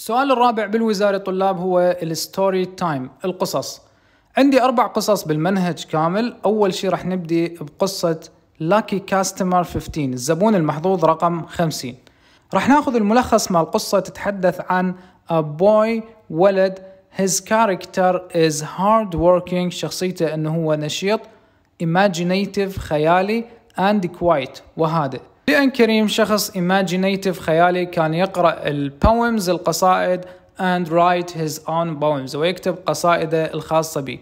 السؤال الرابع بالوزارة طلاب هو الستوري تايم القصص عندي أربع قصص بالمنهج كامل أول شي راح نبدي بقصة لاكي كاستمر 15 الزبون المحظوظ رقم 50 راح ناخذ الملخص مال القصة تتحدث عن a boy ولد his character is hard working شخصيته انه هو نشيط imaginative خيالي and quiet وهادئ بأن كريم شخص imaginative خيالي كان يقرأ البومز القصائد and write his own poems ويكتب قصائده الخاصة به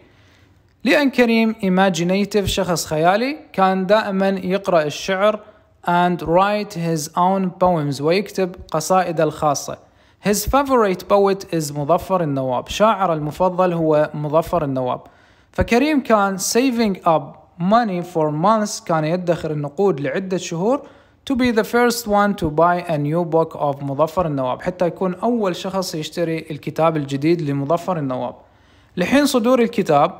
لأن كريم imaginative شخص خيالي كان دائما يقرأ الشعر and write his own poems ويكتب قصائده الخاصة His favorite poet is مظفر النواب شاعر المفضل هو مظفر النواب فكريم كان saving up money for months كان يدخر النقود لعدة شهور to be the first one to buy a new book of مظفر النواب حتى يكون أول شخص يشتري الكتاب الجديد لمظفر النواب لحين صدور الكتاب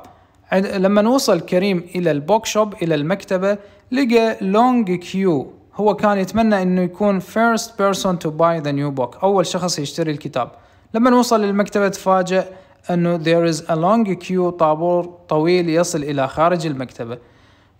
لما وصل كريم إلى البوك شوب إلى المكتبة لقى لونج كيو هو كان يتمنى أنه يكون first person to buy the new book أول شخص يشتري الكتاب لما وصل للمكتبة تفاجأ أنه there is a long queue طابور طويل يصل إلى خارج المكتبة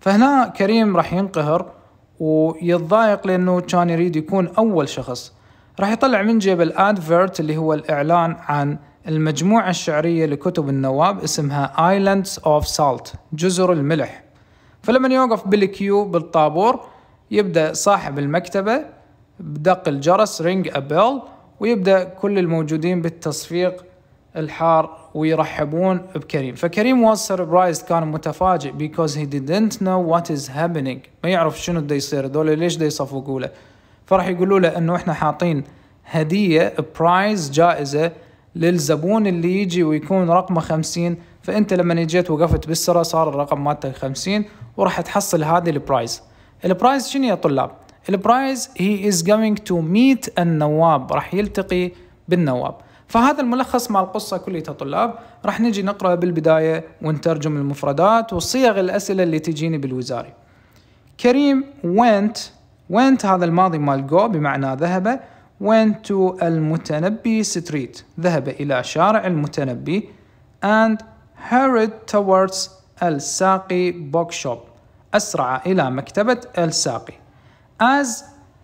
فهنا كريم راح ينقهر ويتضايق لأنه كان يريد يكون أول شخص راح يطلع من جيب الادفيرت اللي هو الإعلان عن المجموعة الشعرية لكتب النواب اسمها Islands of Salt جزر الملح فلما يوقف بالكيو بالطابور يبدأ صاحب المكتبة بدق الجرس رينج أبل ويبدأ كل الموجودين بالتصفيق الحار ويرحبون بكريم فكريم was surprised كان متفاجئ because he didn't know what is happening ما يعرف شنو دا يصير دول ليش دا يصفقوا له فراح يقولوا له انه احنا حاطين هدية برايز جائزة للزبون اللي يجي ويكون رقمه خمسين فانت لما جيت وقفت بالسرة صار الرقم مالتك خمسين وراح تحصل هذه البرايز البرايز شنو يا طلاب البرايز هي از going تو ميت النواب راح يلتقي بالنواب فهذا الملخص مع القصة كلية طلاب راح نجي نقرأ بالبداية ونترجم المفردات وصيغ الأسئلة اللي تجيني بالوزاري كريم went went هذا الماضي مال go بمعنى ذهب went to المتنبي ستريت ذهب إلى شارع المتنبي and hurried towards الساقي book shop أسرع إلى مكتبة الساقي as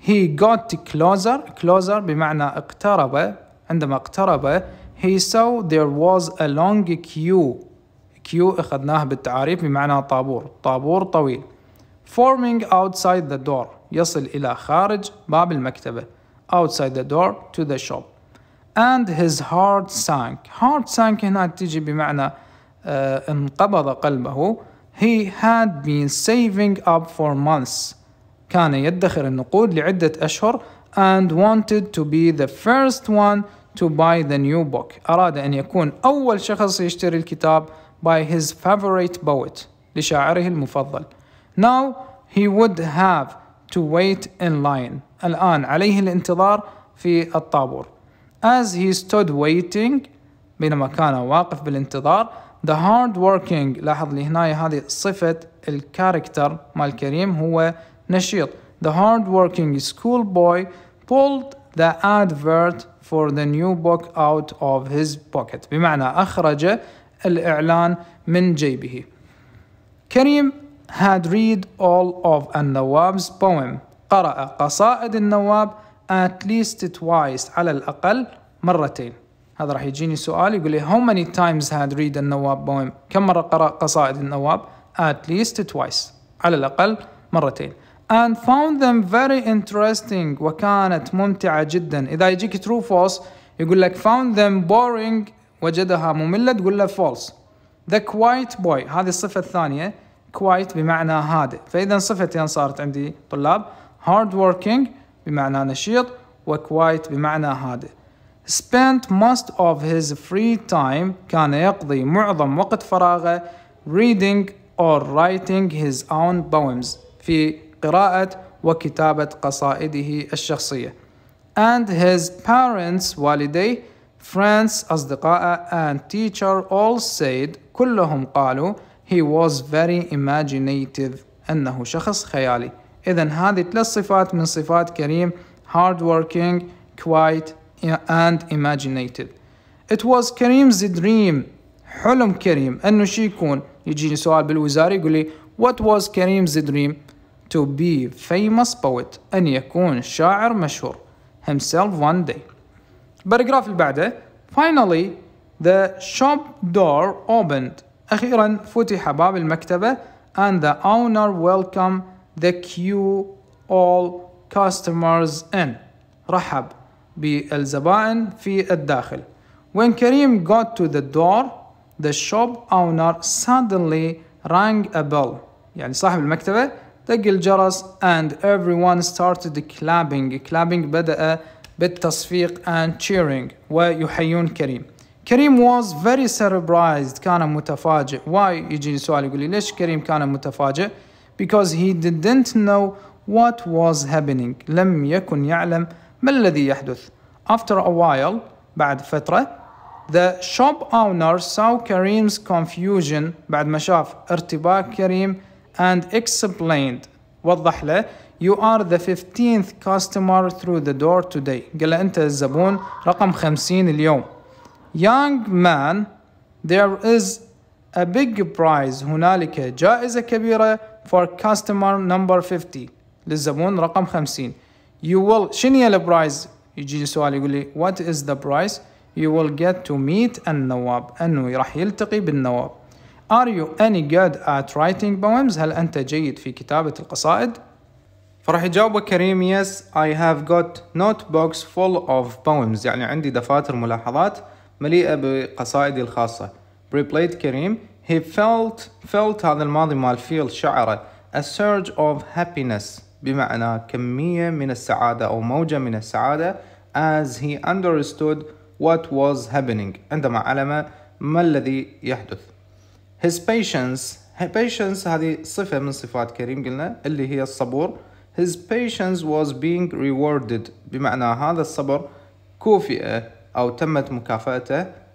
he got closer closer بمعنى اقترب عندما اقترب he saw there was a long queue queue أخذناه بالتعاريف بمعنى طابور طابور طويل forming outside the door يصل إلى خارج باب المكتبة outside the door to the shop and his heart sank heart sank هنا تجي بمعنى uh, انقبض قلبه he had been saving up for months كان يدخر النقود لعدة أشهر and wanted to be the first one to buy the new book أراد أن يكون أول شخص يشتري الكتاب by his favorite poet لشاعره المفضل now he would have to wait in line الآن عليه الانتظار في الطابور as he stood waiting بينما كان واقف بالانتظار the hard working لاحظ لي هنا هذه صفة الكاركتر مال كريم هو نشيط the hard working school boy pulled the advert for the new book out of his pocket بمعنى أخرج الإعلان من جيبه Karim had read all of النواب's poem قرأ قصائد النواب at least twice على الأقل مرتين هذا راح يجيني سؤال يقول لي how many times had read النواب poem كم مرة قرأ قصائد النواب at least twice على الأقل مرتين and found them very interesting وكانت ممتعة جدا إذا يجيك true false يقول لك found them boring وجدها مملة تقول له false the quiet boy هذه الصفة الثانية quiet بمعنى هادئ فإذا صفتين صارت عندي طلاب hard working بمعنى نشيط و quiet بمعنى هادئ spent most of his free time كان يقضي معظم وقت فراغه reading or writing his own poems في قراءة وكتابة قصائده الشخصية and his parents والديه friends أصدقاء and teacher all said كلهم قالوا he was very imaginative أنه شخص خيالي إذا هذه ثلاث صفات من صفات كريم hard working quiet and imaginative it was Kareem's dream حلم كريم أنه شي يكون يجيني سؤال بالوزارة يقول لي what was Kareem's dream to be famous poet أن يكون شاعر مشهور himself one day Paragraph اللي بعده finally the shop door opened أخيرا فتح باب المكتبة and the owner welcomed the queue all customers in رحب بالزبائن في الداخل When Karim got to the door, the shop owner suddenly rang a bell. يعني صاحب المكتبة the Giljaras and everyone started clapping clapping بدأ بالتصفيق and cheering ويحيون كريم كريم was very surprised كان متفاجئ why يجيني سؤال يقول لي ليش كريم كان متفاجئ because he didn't know what was happening لم يكن يعلم ما الذي يحدث after a while بعد فترة the shop owner saw Kareem's confusion بعد ما شاف ارتباك كريم and explained وضح له You are the 15th customer through the door today قال له أنت الزبون رقم 50 اليوم Young man There is a big prize هنالك جائزة كبيرة for customer number 50 للزبون رقم 50 You will شنو هي البرايز يجي سؤال يقول لي What is the prize You will get to meet النواب أنه راح يلتقي بالنواب Are you any good at writing poems? هل أنت جيد في كتابة القصائد؟ فراح يجاوبه كريم yes I have got notebooks full of poems يعني عندي دفاتر ملاحظات مليئة بقصائدي الخاصة replied كريم he felt felt هذا الماضي مال feel شعره a surge of happiness بمعنى كمية من السعادة أو موجة من السعادة as he understood what was happening عندما علم ما الذي يحدث his patience patience هذه صفة من صفات كريم قلنا اللي هي الصبور his patience was being rewarded بمعنى هذا الصبر كوفئ أو تمت مكافأته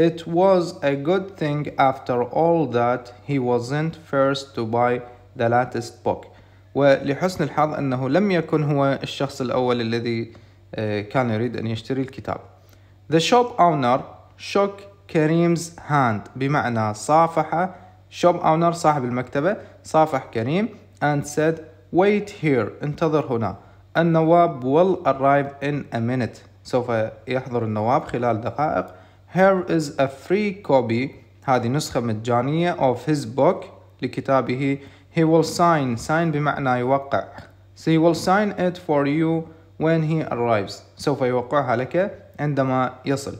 It was a good thing after all that he wasn't first to buy the latest book ولحسن الحظ أنه لم يكن هو الشخص الأول الذي كان يريد أن يشتري الكتاب The shop owner shook كريمز هاند بمعنى صافح شوب اونر صاحب المكتبة صافح كريم and said wait here انتظر هنا النواب will arrive in a minute سوف يحضر النواب خلال دقائق here is a free copy هذه نسخة مجانية of his book لكتابه he will sign sign بمعنى يوقع so he will sign it for you when he arrives سوف يوقعها لك عندما يصل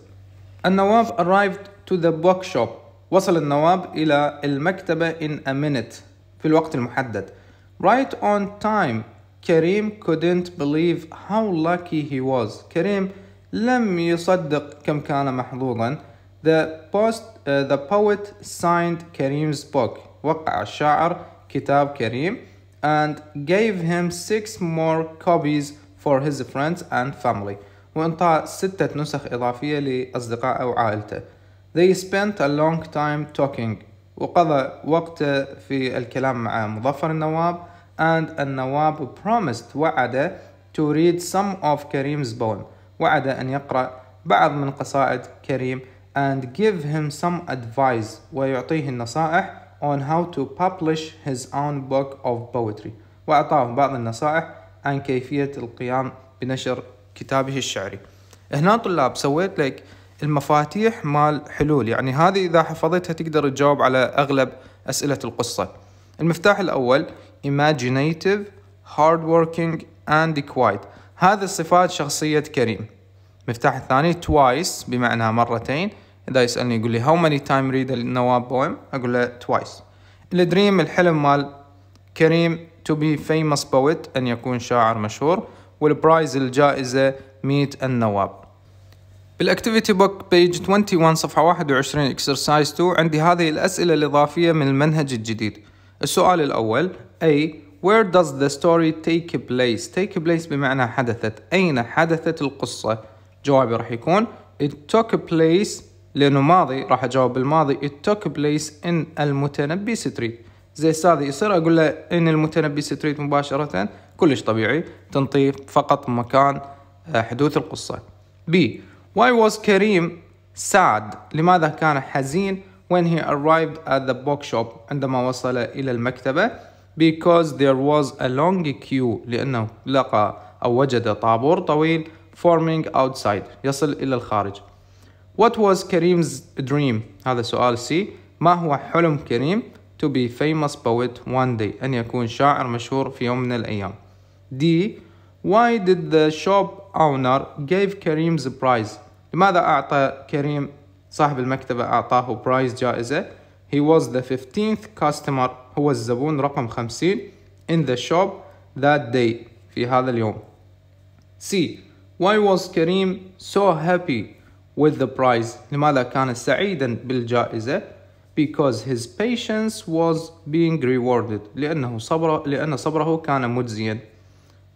النواب arrived to the bookshop وصل النواب إلى المكتبة in a minute في الوقت المحدد right on time كريم couldn't believe how lucky he was كريم لم يصدق كم كان محظوظا the post uh, the poet signed Kareem's book وقع الشاعر كتاب كريم and gave him six more copies for his friends and family وإنطاء ستة نسخ إضافية لأصدقاء أو عائلته They spent a long time talking وقضى وقته في الكلام مع مظفر النواب and النواب promised وعد to read some of Kareem's poem وعد أن يقرأ بعض من قصائد كريم and give him some advice ويعطيه النصائح on how to publish his own book of poetry وأعطاه بعض النصائح عن كيفية القيام بنشر كتابه الشعري هنا طلاب سويت لك المفاتيح مال حلول يعني هذه إذا حفظتها تقدر تجاوب على أغلب أسئلة القصة المفتاح الأول imaginative hardworking and quiet هذا صفات شخصية كريم المفتاح الثاني twice بمعنى مرتين إذا يسألني يقول لي how many time read النواب بويم أقول له twice الدريم الحلم مال كريم to be famous poet أن يكون شاعر مشهور والبرايز الجائزة 100 النواب بالاكتيفيتي بوك بيج 21 صفحة 21 اكسرسايز 2 عندي هذه الأسئلة الإضافية من المنهج الجديد السؤال الأول A Where does the story take place? Take place بمعنى حدثت أين حدثت القصة؟ جوابي راح يكون It took place لأنه ماضي راح أجاوب بالماضي It took place in المتنبي ستريت زي أستاذي يصير أقول له in المتنبي ستريت مباشرة كلش طبيعي تنطي فقط مكان آه، حدوث القصة B Why was Kareem sad لماذا كان حزين when he arrived at the bookshop عندما وصل إلى المكتبة because there was a long queue لأنه لقى أو وجد طابور طويل forming outside يصل إلى الخارج What was Kareem's dream هذا سؤال C ما هو حلم كريم to be famous poet one day أن يكون شاعر مشهور في يوم من الأيام D Why did the shop owner give Kareem the prize لماذا أعطى كريم صاحب المكتبة أعطاه برايز جائزة He was the 15th customer هو الزبون رقم 50 in the shop that day في هذا اليوم C Why was Kareem so happy with the prize لماذا كان سعيدا بالجائزة because his patience was being rewarded لأنه صبره لأن صبره كان مجزيا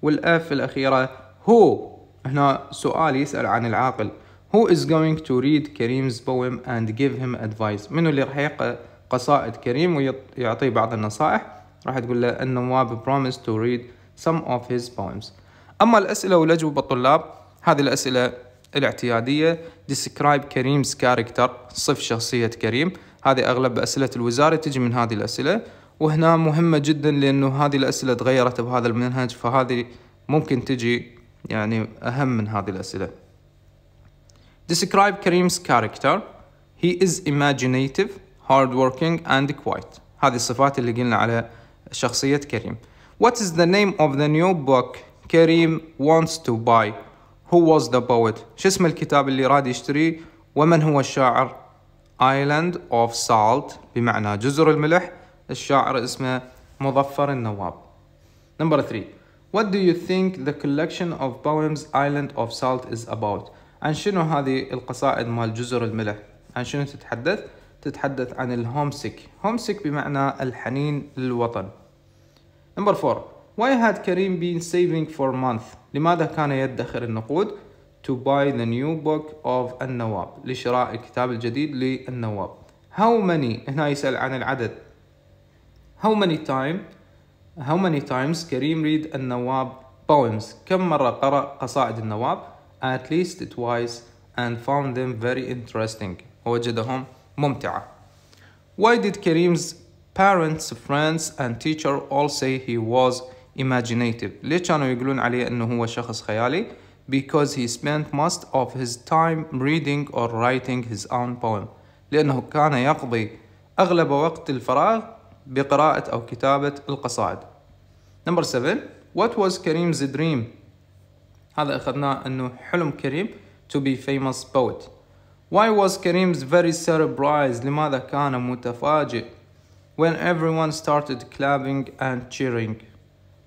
والاف الاخيره هو هنا سؤال يسال عن العاقل هو is going to read كريمز بويم and give him advice منو اللي راح يقرأ قصائد كريم ويعطيه بعض النصائح راح تقول له النواب بروميس to read some of his poems أما الأسئلة والأجوبة الطلاب هذه الأسئلة الاعتيادية describe كريمز character صف شخصية كريم هذه أغلب أسئلة الوزارة تجي من هذه الأسئلة وهنا مهمة جدا لأنه هذه الأسئلة تغيرت بهذا المنهج فهذه ممكن تجي يعني أهم من هذه الأسئلة Describe Kareem's character He is imaginative, hardworking and quiet هذه الصفات اللي قلنا على شخصية كريم What is the name of the new book كريم wants to buy Who was the poet شو اسم الكتاب اللي راد يشتريه ومن هو الشاعر Island of Salt بمعنى جزر الملح الشاعر اسمه مظفر النواب نمبر 3 What do you think the collection of poems Island of Salt is about عن شنو هذه القصائد مال جزر الملح عن شنو تتحدث تتحدث عن الهومسك هومسك بمعنى الحنين للوطن نمبر 4 Why had Karim been saving for month لماذا كان يدخر النقود to buy the new book of النواب لشراء الكتاب الجديد للنواب How many هنا يسأل عن العدد How many time How many times Kareem read Nawab poems كم مرة قرأ قصائد النواب At least twice and found them very interesting وجدهم ممتعة Why did Kareem's parents, friends and teacher all say he was imaginative ليش كانوا يقولون عليه أنه هو شخص خيالي because he spent most of his time reading or writing his own poem لأنه كان يقضي أغلب وقت الفراغ بقراءة أو كتابة القصائد نمبر 7 What was Kareem's dream هذا أخذناه أنه حلم كريم to be famous poet Why was Kareem's very surprised لماذا كان متفاجئ when everyone started clapping and cheering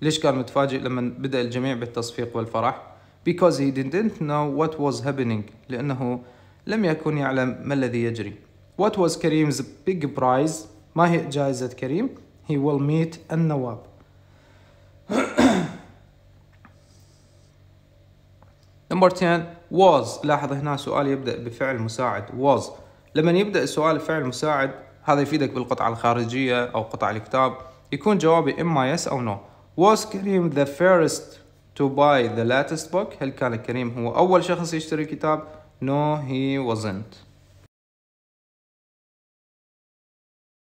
ليش كان متفاجئ لما بدأ الجميع بالتصفيق والفرح because he didn't know what was happening لأنه لم يكن يعلم ما الذي يجري What was Kareem's big prize ما هي جائزة كريم he will meet النواب نمبر 10 was لاحظ هنا سؤال يبدأ بفعل مساعد was لما يبدأ السؤال بفعل مساعد هذا يفيدك بالقطعة الخارجية أو قطع الكتاب يكون جوابي إما yes أو no was كريم the first to buy the latest book هل كان كريم هو أول شخص يشتري كتاب no he wasn't